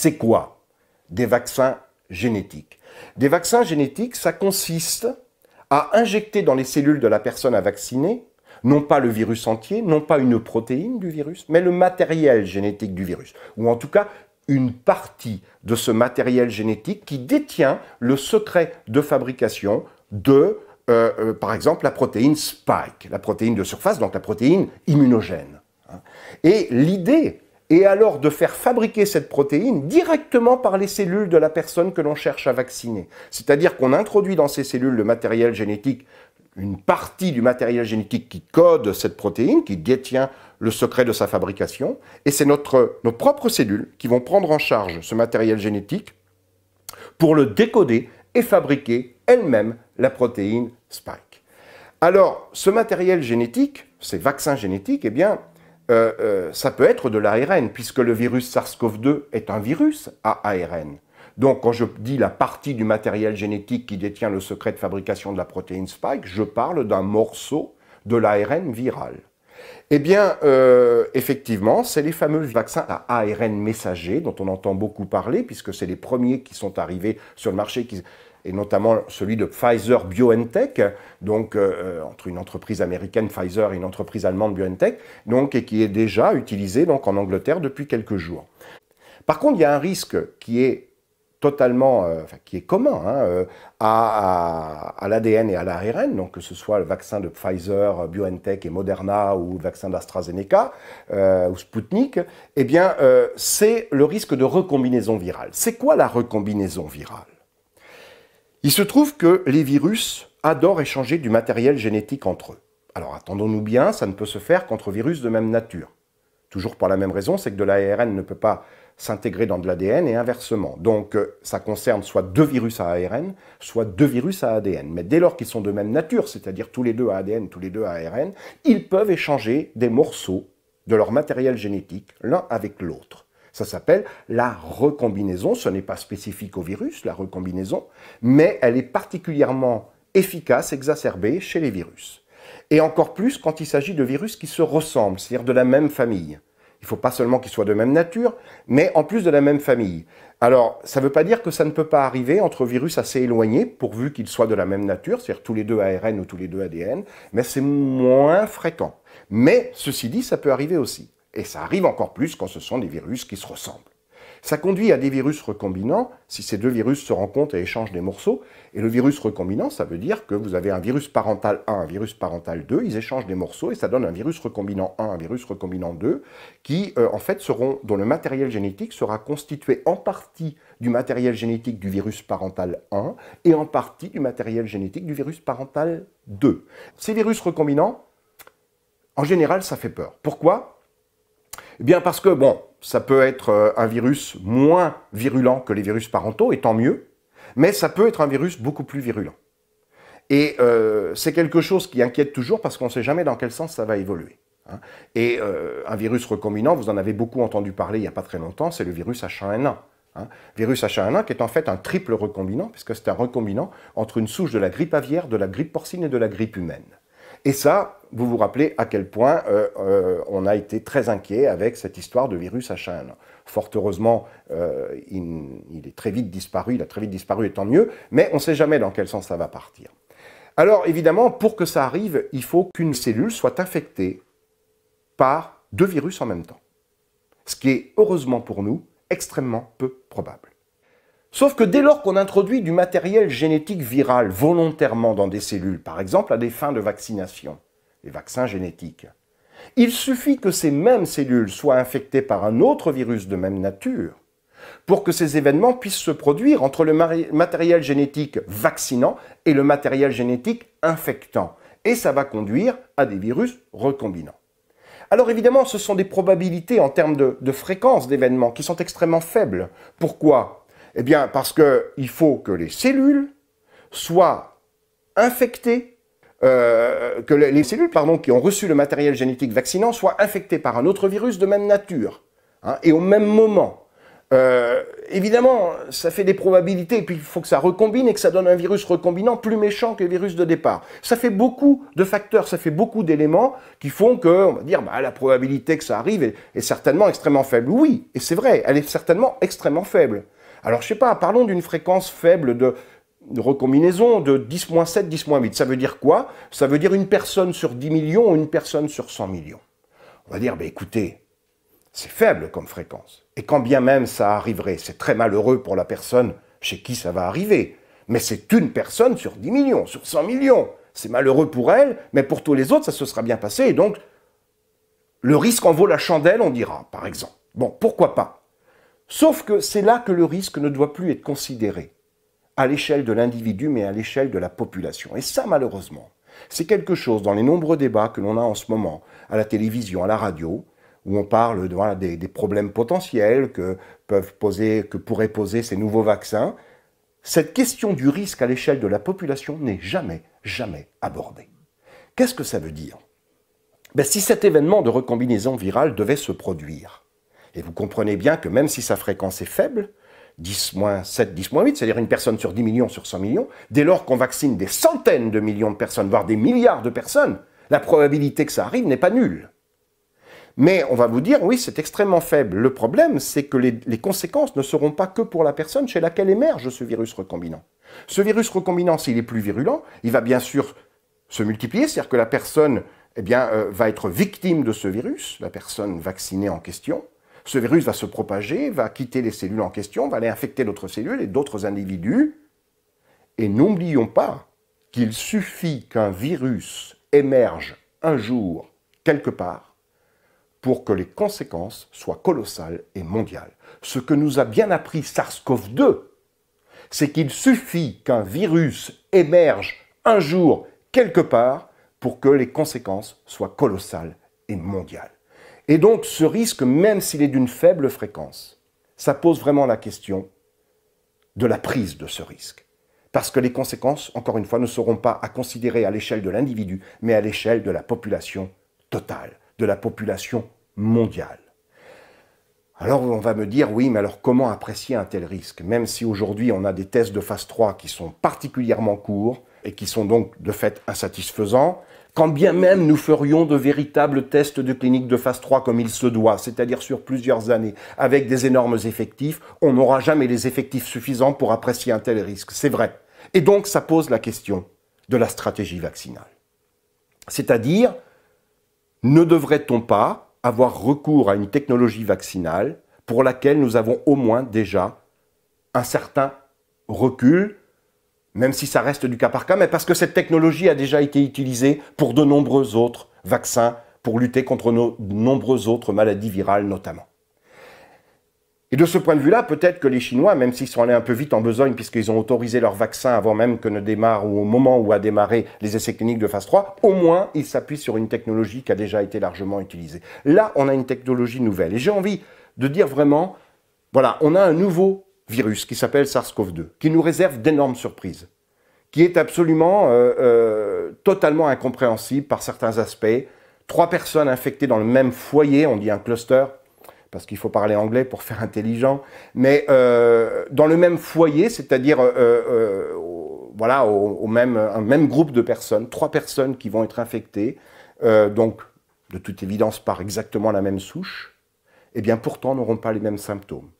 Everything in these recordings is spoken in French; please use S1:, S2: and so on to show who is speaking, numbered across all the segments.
S1: C'est quoi Des vaccins génétiques. Des vaccins génétiques, ça consiste à injecter dans les cellules de la personne à vacciner, non pas le virus entier, non pas une protéine du virus, mais le matériel génétique du virus, ou en tout cas une partie de ce matériel génétique qui détient le secret de fabrication de, euh, euh, par exemple, la protéine spike, la protéine de surface, donc la protéine immunogène. Hein. Et l'idée et alors de faire fabriquer cette protéine directement par les cellules de la personne que l'on cherche à vacciner. C'est-à-dire qu'on introduit dans ces cellules le matériel génétique, une partie du matériel génétique qui code cette protéine, qui détient le secret de sa fabrication, et c'est nos propres cellules qui vont prendre en charge ce matériel génétique pour le décoder et fabriquer elles-mêmes la protéine Spike. Alors, ce matériel génétique, ces vaccins génétiques, eh bien, euh, euh, ça peut être de l'ARN, puisque le virus SARS-CoV-2 est un virus à ARN. Donc quand je dis la partie du matériel génétique qui détient le secret de fabrication de la protéine spike, je parle d'un morceau de l'ARN viral. Eh bien, euh, effectivement, c'est les fameux vaccins à ARN messager dont on entend beaucoup parler, puisque c'est les premiers qui sont arrivés sur le marché, qui, et notamment celui de Pfizer BioNTech, donc euh, euh, entre une entreprise américaine Pfizer et une entreprise allemande BioNTech, donc, et qui est déjà utilisé donc, en Angleterre depuis quelques jours. Par contre, il y a un risque qui est totalement, euh, enfin, qui est commun hein, à, l'ADN et à l'ARN, donc que ce soit le vaccin de Pfizer, BioNTech et Moderna ou le vaccin d'AstraZeneca ou Sputnik, eh bien, c'est le risque de recombinaison virale. C'est quoi la recombinaison virale il se trouve que les virus adorent échanger du matériel génétique entre eux. Alors attendons-nous bien, ça ne peut se faire qu'entre virus de même nature. Toujours pour la même raison, c'est que de l'ARN ne peut pas s'intégrer dans de l'ADN et inversement. Donc euh, ça concerne soit deux virus à ARN, soit deux virus à ADN. Mais dès lors qu'ils sont de même nature, c'est-à-dire tous les deux à ADN, tous les deux à ARN, ils peuvent échanger des morceaux de leur matériel génétique l'un avec l'autre. Ça s'appelle la recombinaison. Ce n'est pas spécifique au virus, la recombinaison, mais elle est particulièrement efficace, exacerbée chez les virus. Et encore plus quand il s'agit de virus qui se ressemblent, c'est-à-dire de la même famille. Il ne faut pas seulement qu'ils soient de même nature, mais en plus de la même famille. Alors, ça ne veut pas dire que ça ne peut pas arriver entre virus assez éloignés, pourvu qu'ils soient de la même nature, c'est-à-dire tous les deux ARN ou tous les deux ADN, mais c'est moins fréquent. Mais, ceci dit, ça peut arriver aussi et ça arrive encore plus quand ce sont des virus qui se ressemblent. Ça conduit à des virus recombinants, si ces deux virus se rencontrent et échangent des morceaux, et le virus recombinant, ça veut dire que vous avez un virus parental 1, un virus parental 2, ils échangent des morceaux et ça donne un virus recombinant 1, un virus recombinant 2, qui euh, en fait seront, dont le matériel génétique sera constitué en partie du matériel génétique du virus parental 1 et en partie du matériel génétique du virus parental 2. Ces virus recombinants, en général, ça fait peur. Pourquoi eh bien parce que, bon, ça peut être euh, un virus moins virulent que les virus parentaux, et tant mieux, mais ça peut être un virus beaucoup plus virulent. Et euh, c'est quelque chose qui inquiète toujours parce qu'on ne sait jamais dans quel sens ça va évoluer. Hein. Et euh, un virus recombinant, vous en avez beaucoup entendu parler il n'y a pas très longtemps, c'est le virus H1N1. Hein. Virus H1N1 qui est en fait un triple recombinant, puisque c'est un recombinant entre une souche de la grippe aviaire, de la grippe porcine et de la grippe humaine. Et ça, vous vous rappelez à quel point euh, euh, on a été très inquiet avec cette histoire de virus h 1 n Fort heureusement, euh, il, est très vite disparu, il a très vite disparu et tant mieux, mais on ne sait jamais dans quel sens ça va partir. Alors évidemment, pour que ça arrive, il faut qu'une cellule soit infectée par deux virus en même temps. Ce qui est heureusement pour nous extrêmement peu probable. Sauf que dès lors qu'on introduit du matériel génétique viral volontairement dans des cellules, par exemple à des fins de vaccination, les vaccins génétiques, il suffit que ces mêmes cellules soient infectées par un autre virus de même nature pour que ces événements puissent se produire entre le matériel génétique vaccinant et le matériel génétique infectant. Et ça va conduire à des virus recombinants. Alors évidemment, ce sont des probabilités en termes de, de fréquence d'événements qui sont extrêmement faibles. Pourquoi eh bien, parce qu'il faut que les cellules soient infectées, euh, que les cellules pardon, qui ont reçu le matériel génétique vaccinant soient infectées par un autre virus de même nature, hein, et au même moment. Euh, évidemment, ça fait des probabilités, et puis il faut que ça recombine et que ça donne un virus recombinant plus méchant que le virus de départ. Ça fait beaucoup de facteurs, ça fait beaucoup d'éléments qui font que, on va dire, bah, la probabilité que ça arrive est certainement extrêmement faible. Oui, et c'est vrai, elle est certainement extrêmement faible. Alors, je sais pas, parlons d'une fréquence faible de, recombinaison de 10-7, 10-8. Ça veut dire quoi Ça veut dire une personne sur 10 millions ou une personne sur 100 millions. On va dire, bah, écoutez, c'est faible comme fréquence. Et quand bien même ça arriverait, c'est très malheureux pour la personne chez qui ça va arriver. Mais c'est une personne sur 10 millions, sur 100 millions. C'est malheureux pour elle, mais pour tous les autres, ça se sera bien passé. Et donc, le risque en vaut la chandelle, on dira, par exemple. Bon, pourquoi pas Sauf que c'est là que le risque ne doit plus être considéré à l'échelle de l'individu, mais à l'échelle de la population. Et ça, malheureusement, c'est quelque chose dans les nombreux débats que l'on a en ce moment, à la télévision, à la radio, où on parle des, problèmes potentiels que, peuvent poser, que pourraient poser ces nouveaux vaccins. Cette question du risque à l'échelle de la population n'est jamais, jamais abordée. Qu'est-ce que ça veut dire ben, Si cet événement de recombinaison virale devait se produire, et vous comprenez bien que même si sa fréquence est faible, 10 7, 10 8, c'est-à-dire une personne sur 10 millions, sur 100 millions, dès lors qu'on vaccine des centaines de millions de personnes, voire des milliards de personnes, la probabilité que ça arrive n'est pas nulle. Mais on va vous dire, oui, c'est extrêmement faible. Le problème, c'est que les, conséquences ne seront pas que pour la personne chez laquelle émerge ce virus recombinant. Ce virus recombinant, s'il est plus virulent, il va bien sûr se multiplier, c'est-à-dire que la personne eh euh, va être victime de ce virus, la personne vaccinée en question, ce virus va se propager, va quitter les cellules en question, va aller infecter d'autres cellules et d'autres individus. Et n'oublions pas qu'il suffit qu'un virus émerge un jour quelque part pour que les conséquences soient colossales et mondiales. Ce que nous a bien appris SARS-CoV-2, c'est qu'il suffit qu'un virus émerge un jour quelque part pour que les conséquences soient colossales et mondiales. Et donc ce risque, même s'il est d'une faible fréquence, ça pose vraiment la question de la prise de ce risque. Parce que les conséquences, encore une fois, ne seront pas à considérer à l'échelle de l'individu, mais à l'échelle de la population totale, de la population mondiale. Alors on va me dire, oui, mais alors comment apprécier un tel risque Même si aujourd'hui on a des tests de phase 3 qui sont particulièrement courts et qui sont donc de fait insatisfaisants, quand bien même nous ferions de véritables tests de clinique de phase 3 comme il se doit, c'est-à-dire sur plusieurs années, avec des énormes effectifs, on n'aura jamais les effectifs suffisants pour apprécier un tel risque, c'est vrai. Et donc ça pose la question de la stratégie vaccinale. C'est-à-dire, ne devrait-on pas avoir recours à une technologie vaccinale pour laquelle nous avons au moins déjà un certain recul même si ça reste du cas par cas, mais parce que cette technologie a déjà été utilisée pour de nombreux autres vaccins, pour lutter contre nos, de nombreuses autres maladies virales notamment. Et de ce point de vue-là, peut-être que les Chinois, même s'ils sont allés un peu vite en besogne, puisqu'ils ont autorisé leur vaccin avant même que ne démarre ou au moment où a démarré les essais cliniques de phase 3, au moins ils s'appuient sur une technologie qui a déjà été largement utilisée. Là, on a une technologie nouvelle. Et j'ai envie de dire vraiment, voilà, on a un nouveau virus qui s'appelle SARS-CoV-2, qui nous réserve d'énormes surprises, qui est absolument euh, euh, totalement incompréhensible par certains aspects. Trois personnes infectées dans le même foyer, on dit un cluster, parce qu'il faut parler anglais pour faire intelligent, mais euh, dans le même foyer, c'est-à-dire voilà, au, même, un même groupe de personnes, trois personnes qui vont être infectées, donc de toute évidence par exactement la même souche, et eh bien pourtant n'auront pas les mêmes symptômes.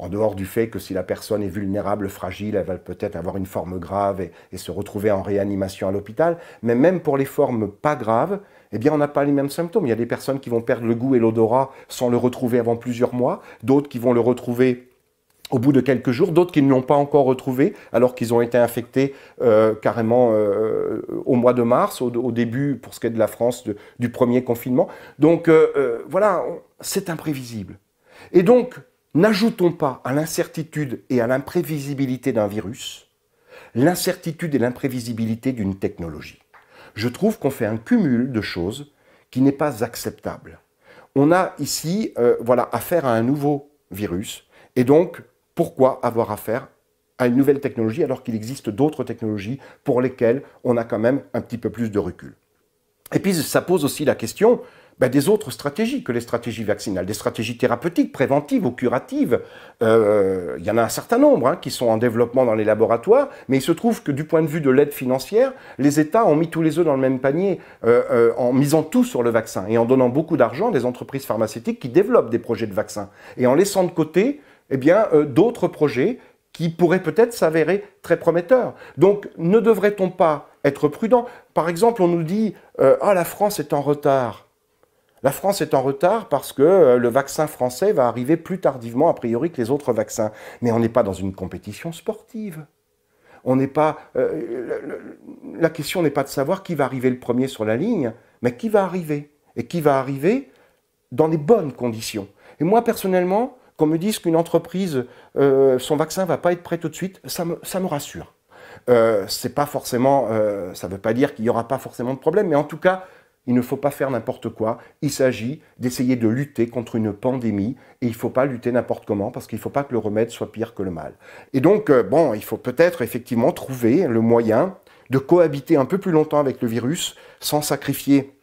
S1: En dehors du fait que si la personne est vulnérable, fragile, elle va peut-être avoir une forme grave et, se retrouver en réanimation à l'hôpital, mais même pour les formes pas graves, eh bien, on n'a pas les mêmes symptômes. Il y a des personnes qui vont perdre le goût et l'odorat sans le retrouver avant plusieurs mois, d'autres qui vont le retrouver au bout de quelques jours, d'autres qui ne l'ont pas encore retrouvé alors qu'ils ont été infectés euh, carrément euh, au mois de mars, au, début, pour ce qui est de la France, du premier confinement. Donc euh, voilà, c'est imprévisible. Et donc, N'ajoutons pas à l'incertitude et à l'imprévisibilité d'un virus l'incertitude et l'imprévisibilité d'une technologie. Je trouve qu'on fait un cumul de choses qui n'est pas acceptable. On a ici euh, voilà, affaire à un nouveau virus, et donc pourquoi avoir affaire à une nouvelle technologie alors qu'il existe d'autres technologies pour lesquelles on a quand même un petit peu plus de recul Et puis ça pose aussi la question, bah, des autres stratégies que les stratégies vaccinales, des stratégies thérapeutiques, préventives ou curatives. Euh, il y en a un certain nombre hein, qui sont en développement dans les laboratoires, mais il se trouve que du point de vue de l'aide financière, les États ont mis tous les œufs dans le même panier euh, euh, en misant tout sur le vaccin et en donnant beaucoup d'argent à des entreprises pharmaceutiques qui développent des projets de vaccins et en laissant de côté eh bien, d'autres projets qui pourraient peut-être s'avérer très prometteurs. Donc ne devrait-on pas être prudent Par exemple, on nous dit Ah, la France est en retard ». La France est en retard parce que euh, le vaccin français va arriver plus tardivement, a priori, que les autres vaccins. Mais on n'est pas dans une compétition sportive. On n'est pas. Euh, la question n'est pas de savoir qui va arriver le premier sur la ligne, mais qui va arriver. Et qui va arriver dans les bonnes conditions. Et moi, personnellement, qu'on me dise qu'une entreprise, euh, son vaccin va pas être prêt tout de suite, ça me, rassure. c'est pas forcément, ça ne veut pas dire qu'il n'y aura pas forcément de problème, mais en tout cas, il ne faut pas faire n'importe quoi. Il s'agit d'essayer de lutter contre une pandémie et il ne faut pas lutter n'importe comment parce qu'il ne faut pas que le remède soit pire que le mal. Et donc, euh, bon, il faut peut-être effectivement trouver le moyen de cohabiter un peu plus longtemps avec le virus sans sacrifier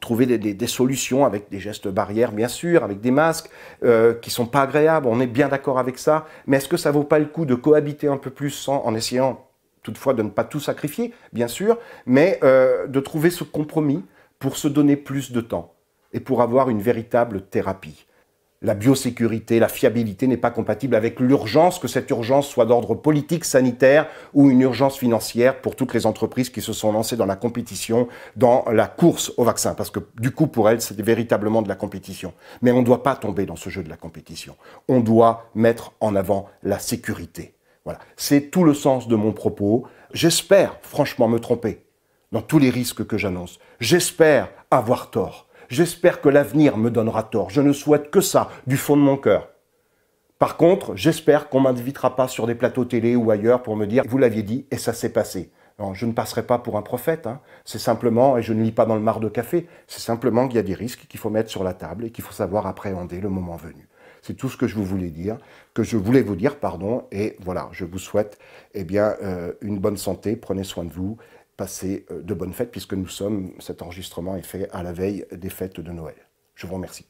S1: trouver des, solutions avec des gestes barrières, bien sûr, avec des masques qui euh, qui sont pas agréables. On est bien d'accord avec ça. Mais est-ce que ça vaut pas le coup de cohabiter un peu plus sans, en essayant toutefois de ne pas tout sacrifier, bien sûr, mais euh, de trouver ce compromis pour se donner plus de temps et pour avoir une véritable thérapie. La biosécurité, la fiabilité n'est pas compatible avec l'urgence, que cette urgence soit d'ordre politique, sanitaire ou une urgence financière pour toutes les entreprises qui se sont lancées dans la compétition, dans la course au vaccin, parce que du coup pour elles c'est véritablement de la compétition. Mais on ne doit pas tomber dans ce jeu de la compétition. On doit mettre en avant la sécurité. Voilà, c'est tout le sens de mon propos. J'espère franchement me tromper, dans tous les risques que j'annonce. J'espère avoir tort. J'espère que l'avenir me donnera tort. Je ne souhaite que ça du fond de mon cœur. Par contre, j'espère qu'on m'invitera pas sur des plateaux télé ou ailleurs pour me dire vous l'aviez dit et ça s'est passé. je ne passerai pas pour un prophète. Hein. C'est simplement, et je ne lis pas dans le marc de café, c'est simplement qu'il y a des risques qu'il faut mettre sur la table et qu'il faut savoir appréhender le moment venu. C'est tout ce que je vous voulais dire, que je voulais vous dire, pardon. Et voilà, je vous souhaite, eh bien, euh, une bonne santé. Prenez soin de vous passer euh, de bonnes fêtes puisque nous sommes, cet enregistrement est fait à la veille des fêtes de Noël. Je vous remercie.